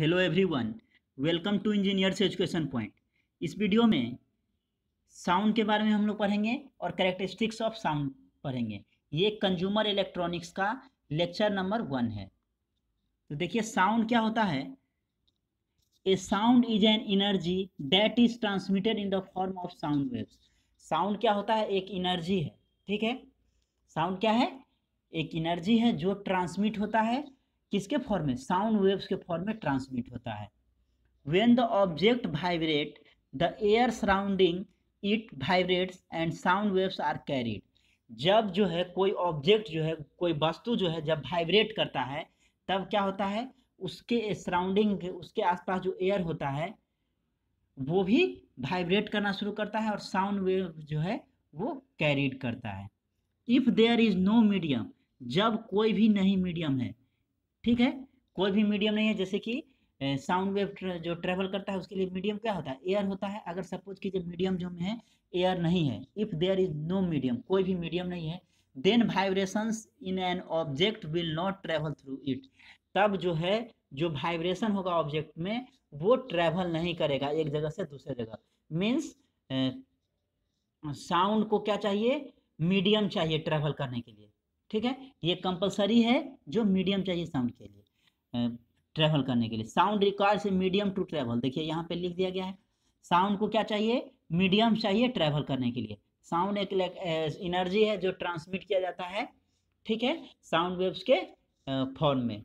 hello everyone welcome to engineers education point इस video में sound के बारे में हम लोग पढ़ेंगे और करेक्टरिस्टिक्स ऑफ साउंड पढ़ेंगे ये कंज्यूमर इलेक्ट्रॉनिक्स का लेक्चर नंबर वन है तो देखिए साउंड क्या होता है a sound is an energy that is transmitted in the form of sound waves sound क्या होता है एक इनर्जी है ठीक है साउंड क्या है एक इनर्जी है जो ट्रांसमिट होता है किसके फॉर्म में साउंड वेव्स के फॉर्म में ट्रांसमिट होता है when the object vibrate the air surrounding it vibrates and sound waves are carried जब जो है कोई ऑब्जेक्ट जो है कोई वस्तु जो है जब वाइब्रेट करता है तब क्या होता है उसके सराउंडिंग उसके आसपास जो एयर होता है वो भी वाइब्रेट करना शुरू करता है और साउंड वेव जो है वो कैरीड करता है if there is no medium जब कोई भी नहीं मीडियम है ठीक है कोई भी मीडियम नहीं है जैसे कि साउंड वेव जो ट्रेवल करता है उसके लिए मीडियम क्या होता है एयर होता है अगर सपोज कीजिए मीडियम जो में है एयर नहीं है if there is no medium कोई भी मीडियम नहीं है then vibrations in an object will not travel through it तब जो है जो वाइब्रेशन होगा ऑब्जेक्ट में वो ट्रेवल नहीं करेगा एक जगह से दूसरे जगह मीन्स साउंड को क्या चाहिए मीडियम चाहिए ट्रेवल करने के लिए ठीक है ये कंपलसरी है जो मीडियम चाहिए साउंड के लिए ट्रैवल करने के लिए sound requires medium to travel देखिए यहाँ पे लिख दिया गया है साउंड को क्या चाहिए मीडियम चाहिए ट्रैवल करने के लिए साउंड एक एनर्जी है जो ट्रांसमिट किया जाता है ठीक है साउंड वेव्स के फॉर्म में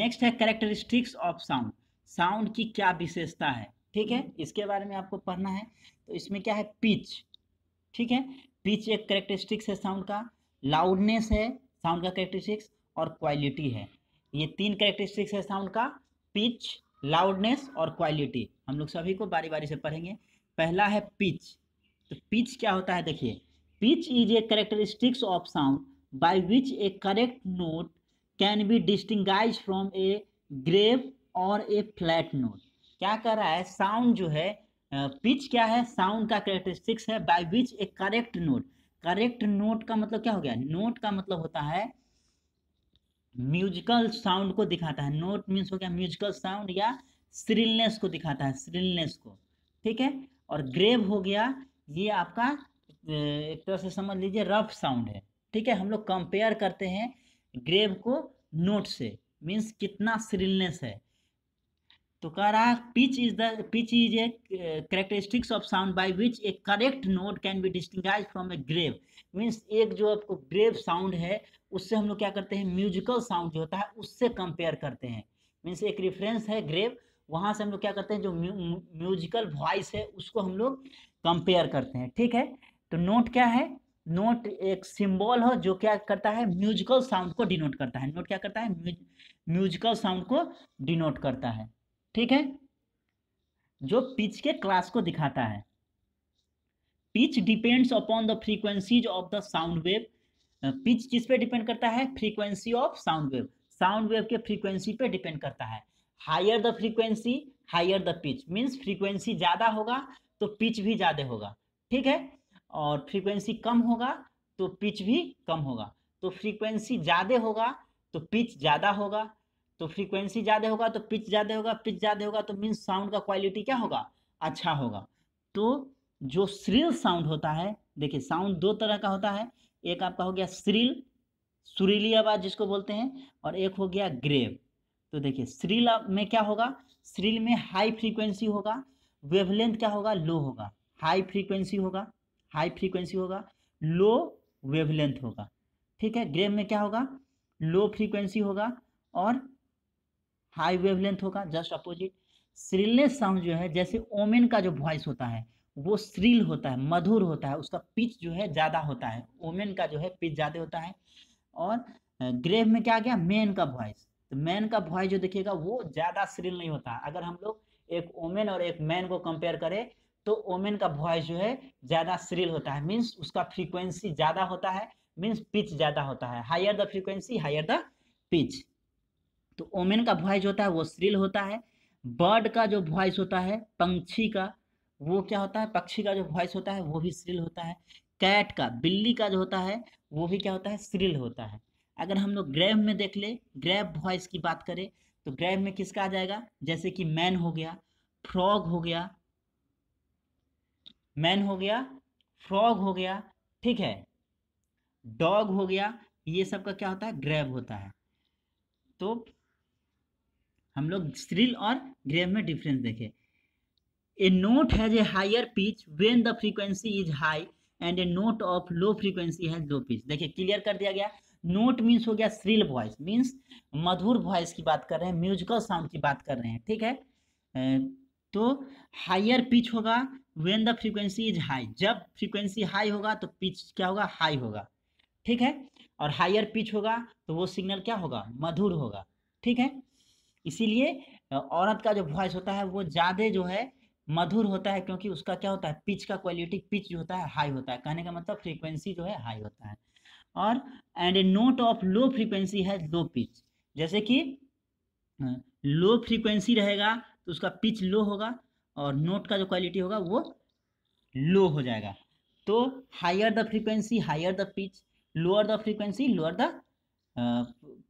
नेक्स्ट है करेक्टरिस्टिक्स ऑफ साउंड साउंड की क्या विशेषता है ठीक है इसके बारे में आपको पढ़ना है तो इसमें क्या है पिच ठीक है पिच एक करेक्टरिस्टिक्स है साउंड का लाउडनेस है साउंड का करेक्टरिस्टिक्स और क्वालिटी है ये तीन करेक्टरिस्टिक्स है साउंड का पिच लाउडनेस और क्वालिटी हम लोग सभी को बारी बारी से पढ़ेंगे पहला है पिच तो पिच क्या होता है देखिए pitch is a characteristics of sound by which a correct note can be distinguish from a grave और ए फ्लैट नोट क्या कर रहा है साउंड जो है पिच क्या है साउंड का कैरेक्टरिस्टिक्स है by which a correct note correct note का मतलब क्या हो गया नोट का मतलब होता है म्यूजिकल साउंड को दिखाता है नोट मीन्स हो गया म्यूजिकल साउंड या श्रिलनेस को दिखाता है श्रिलनेस को ठीक है और ग्रेव हो गया ये आपका एक तरह से समझ लीजिए रफ साउंड है ठीक है हम लोग कंपेयर करते हैं ग्रेव को नोट से मीन्स कितना स्रिलनेस है तो कह रहा pitch is the pitch is a characteristics of sound by which a correct note can be distinguish from a grave means एक जो आपको ग्रेव साउंड है उससे हम लोग क्या करते हैं म्यूजिकल साउंड जो होता है उससे कंपेयर करते हैं मीन्स एक रेफरेंस है ग्रेव वहाँ से हम लोग क्या करते हैं जो म्यूजिकल वॉइस है उसको हम लोग कंपेयर करते हैं ठीक है तो नोट क्या है नोट एक सिंबल हो जो क्या करता है म्यूजिकल साउंड को डिनोट करता है नोट क्या करता है म्यूजिकल साउंड को डिनोट करता है ठीक है जो पिच के क्लास को दिखाता है pitch depends upon the frequencies of the sound wave pitch किस पे डिपेंड करता है frequency of sound wave sound wave के फ्रीक्वेंसी पे डिपेंड करता है higher the frequency higher the pitch means frequency ज़्यादा होगा तो पिच भी ज़्यादा होगा ठीक है और फ्रीक्वेंसी कम होगा तो पिच भी कम होगा तो फ्रीक्वेंसी ज़्यादा होगा तो पिच ज़्यादा होगा तो फ्रीक्वेंसी ज़्यादा होगा तो पिच ज़्यादा होगा पिच ज़्यादा होगा तो मीन्स साउंड का क्वालिटी क्या होगा अच्छा होगा तो जो श्रील साउंड होता है देखिए साउंड दो तरह का होता है एक आपका हो गया श्रील सुरीली आवाज़ जिसको बोलते हैं और एक हो गया ग्रेव तो देखिए श्रील में क्या होगा श्रील में हाई फ्रीक्वेंसी होगा वेवलेंथ क्या होगा लो होगा हाई फ्रीक्वेंसी होगा हाई फ्रीक्वेंसी होगा लो वेवलेंथ होगा ठीक है ग्रेव में क्या होगा लो फ्रीक्वेंसी होगा और हाई वेवलेंथ होगा जस्ट अपोजिट श्रिलनेस साउंड जो है जैसे ओमेन का जो वॉइस होता है वो श्रील होता है मधुर होता है उसका पिच जो है ज़्यादा होता है ओमेन का जो है पिच ज़्यादा होता है और ग्रेव में क्या आ गया मैन का वॉइस तो मैन का वॉइस जो देखिएगा वो ज़्यादा श्रील नहीं होता अगर हम लोग एक ओमेन और एक मैन को कंपेयर करें तो ओमेन का वॉइस जो है ज़्यादा श्रील होता है मीन्स उसका फ्रीक्वेंसी ज़्यादा होता है मीन्स पिच ज़्यादा होता है higher the frequency higher the pitch तो ओमेन का वॉइस होता है वो श्रिल होता है बर्ड का जो वॉइस होता है पंछी का वो क्या होता है पक्षी का जो वॉइस होता है वो भी श्रिल होता है कैट का बिल्ली का जो होता है वो भी क्या होता है श्रिल होता है अगर हम लोग ग्रैव में देख ले ग्रैव वॉइस की बात करें तो ग्रैव में किसका आ जाएगा जैसे कि मैन हो गया फ्रॉग हो गया मैन हो गया फ्रॉग हो गया ठीक है डॉग हो गया ये सब का क्या होता है ग्रैव होता है तो हम लोग स्ट्रिल और ग्रेव में डिफरेंस देखें a note has a higher pitch when the frequency is high and a note of low frequency has low pitch देखिए क्लियर कर दिया गया नोट मीन्स हो गया स्रिल वॉइस मीन्स मधुर वॉइस की बात कर रहे हैं म्यूजिकल साउंड की बात कर रहे हैं ठीक है तो हायर पिच होगा when the frequency is high जब फ्रीक्वेंसी हाई होगा तो पिच क्या होगा हाई होगा ठीक है और हायर पिच होगा तो वो सिग्नल क्या होगा मधुर होगा ठीक है इसीलिए औरत का जो वॉइस होता है वो ज़्यादा जो है मधुर होता है क्योंकि उसका क्या होता है पिच का क्वालिटी पिच जो होता है हाई होता है कहने का मतलब फ्रीक्वेंसी जो है हाई होता है और and a note of low frequency है लो पिच जैसे कि लो फ्रीक्वेंसी रहेगा तो उसका पिच लो होगा और नोट का जो क्वालिटी होगा वो लो हो जाएगा तो higher the frequency higher the pitch lower the frequency lower the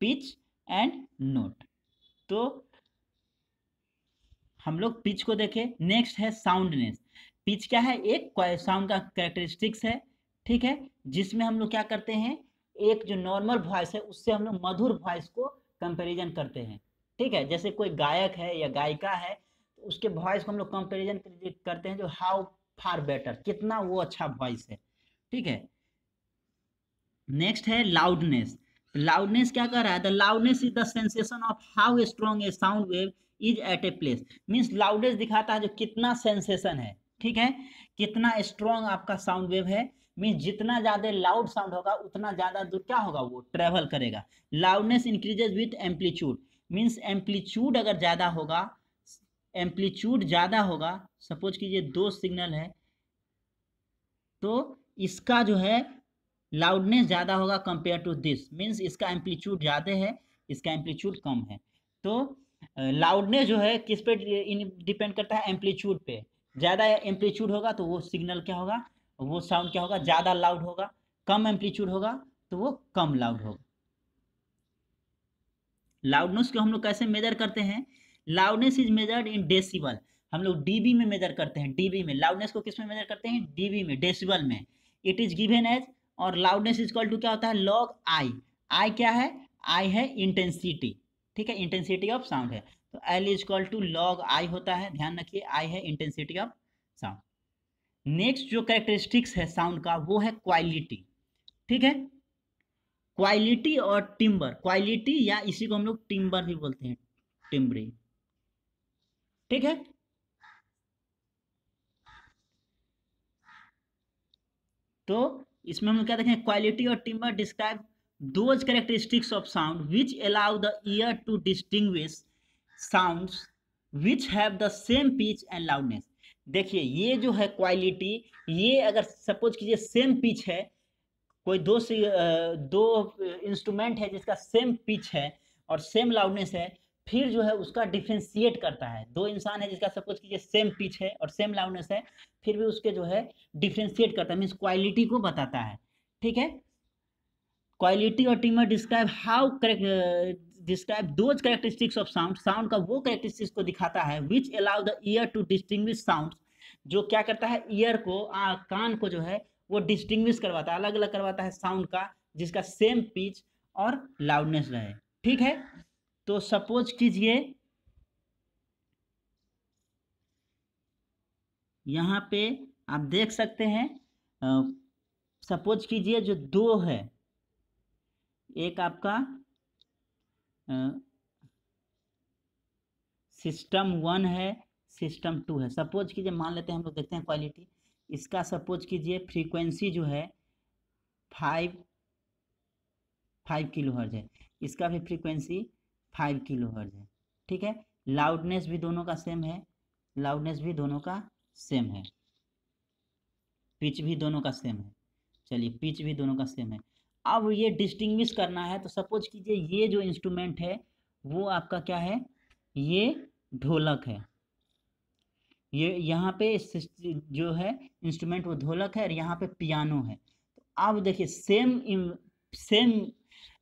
pitch and note तो हम लोग पिच को देखें नेक्स्ट है साउंडनेस पिच क्या है एक साउंड का कैरेक्टरिस्टिक्स है ठीक है जिसमें हम लोग क्या करते हैं एक जो नॉर्मल वॉइस है उससे हम लोग मधुर वॉइस को कंपेरिजन करते हैं ठीक है जैसे कोई गायक है या गायिका है तो उसके वॉइस को हम लोग कंपेरिजन करते हैं जो हाउ फार बेटर कितना वो अच्छा वॉइस है ठीक है नेक्स्ट है लाउडनेस लाउडनेस क्या कर रहा है the loudness is the sensation of how strong a sound wave is at a place means loudness दिखाता है जो कितना सेंसेशन है ठीक है कितना स्ट्रॉन्ग आपका साउंड वेव है मीन्स जितना ज़्यादा लाउड साउंड होगा उतना ज़्यादा दूर क्या होगा वो ट्रेवल करेगा loudness increases with amplitude means amplitude अगर ज़्यादा होगा एम्पलीट्यूड ज़्यादा होगा सपोज कीजिए दो सिग्नल है तो इसका जो है लाउडनेस ज़्यादा होगा कंपेयर टू दिस मीन्स इसका एम्पलीट्यूड ज़्यादा है इसका एम्पलीट्यूड कम है तो लाउडनेस जो है किस पे डिपेंड करता है एम्पलीट्यूड पे ज़्यादा एम्पलीट्यूड होगा तो वो सिग्नल क्या होगा वो साउंड क्या होगा ज़्यादा लाउड होगा कम एम्पलीट्यूड होगा तो वो कम लाउड होगा लाउडनेस को हम लोग कैसे मेजर करते हैं loudness is measured in decibel हम लोग डीबी में मेजर करते हैं डीबी में लाउडनेस को किस में मेजर करते हैं डीबी में डेसिबल में इट इज गिवेन एज और लाउडनेस इज इक्वल टू क्या होता है लॉग आई आई क्या है आई है इंटेंसिटी ठीक है इंटेंसिटी ऑफ साउंड है तो L is equal to log I होता है ध्यान रखिए आई है इंटेंसिटी ऑफ साउंड नेक्स्ट जो कैरेक्टरिस्टिक्स है साउंड का वो है क्वालिटी ठीक है क्वालिटी और टिम्बर क्वालिटी या इसी को हम लोग टिम्बर भी बोलते हैं टिम्बरी ठीक है तो इसमें हम क्या देखें क्वालिटी और timbre describe those characteristics of sound which allow the ear to distinguish sound which have the same pitch and loudness देखिए ये जो है क्वालिटी ये अगर सपोज कीजिए सेम पिच है कोई दो से दो इंस्ट्रूमेंट है जिसका सेम पिच है और सेम लाउडनेस है फिर जो है उसका डिफ्रेंशिएट करता है दो इंसान है जिसका सपोज कीजिए सेम पिच है और सेम लाउडनेस है फिर भी उसके जो है डिफ्रेंशिएट करता है मीन्स क्वालिटी को बताता है ठीक है क्वालिटी और timbre describe how correct describe those characteristics of sound sound का वो करेक्टरिस्टिक्स को दिखाता है which allow the ear to distinguish sound जो क्या करता है ईयर को आ, कान को जो है वो डिस्टिंग्विश करवाता है अलग अलग करवाता है साउंड का जिसका सेम पिच और लाउडनेस रहे ठीक है तो सपोज कीजिए यहाँ पे आप देख सकते हैं सपोज कीजिए जो दो है एक आपका सिस्टम वन है सिस्टम टू है सपोज कीजिए मान लेते हैं हम लोग देखते हैं क्वालिटी इसका सपोज कीजिए फ्रीक्वेंसी जो है फाइव फाइव किलो हर्ज है इसका भी फ्रीक्वेंसी फाइव किलो हर्ज है ठीक है लाउडनेस भी दोनों का सेम है लाउडनेस भी दोनों का सेम है पिच भी दोनों का सेम है चलिए पिच भी दोनों का सेम है अब ये डिस्टिंग्विश करना है तो सपोज कीजिए ये जो इंस्ट्रूमेंट है वो आपका क्या है ये ढोलक है ये यहाँ पे जो है इंस्ट्रूमेंट वो ढोलक है और यहाँ पे पियानो है तो अब देखिए सेम सेम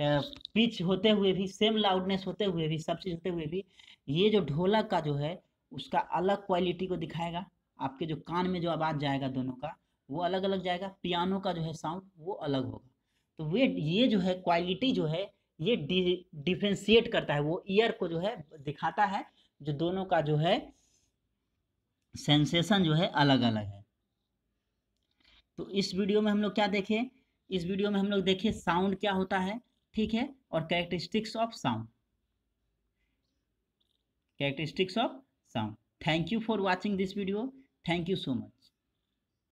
पिच होते हुए भी सेम लाउडनेस होते हुए भी सब चीज़ होते हुए भी ये जो ढोलक का जो है उसका अलग क्वालिटी को दिखाएगा आपके जो कान में जो आवाज़ जाएगा दोनों का वो अलग अलग जाएगा पियानो का जो है साउंड वो अलग होगा तो वे ये जो है क्वालिटी जो है ये डिफ्रेंशिएट करता है वो ईयर को जो है दिखाता है जो दोनों का जो है सेंसेशन जो है अलग अलग है तो इस वीडियो में हम लोग क्या देखें इस वीडियो में हम लोग देखें साउंड क्या होता है ठीक है और characteristics of sound characteristics of sound thank you for watching this video thank you so much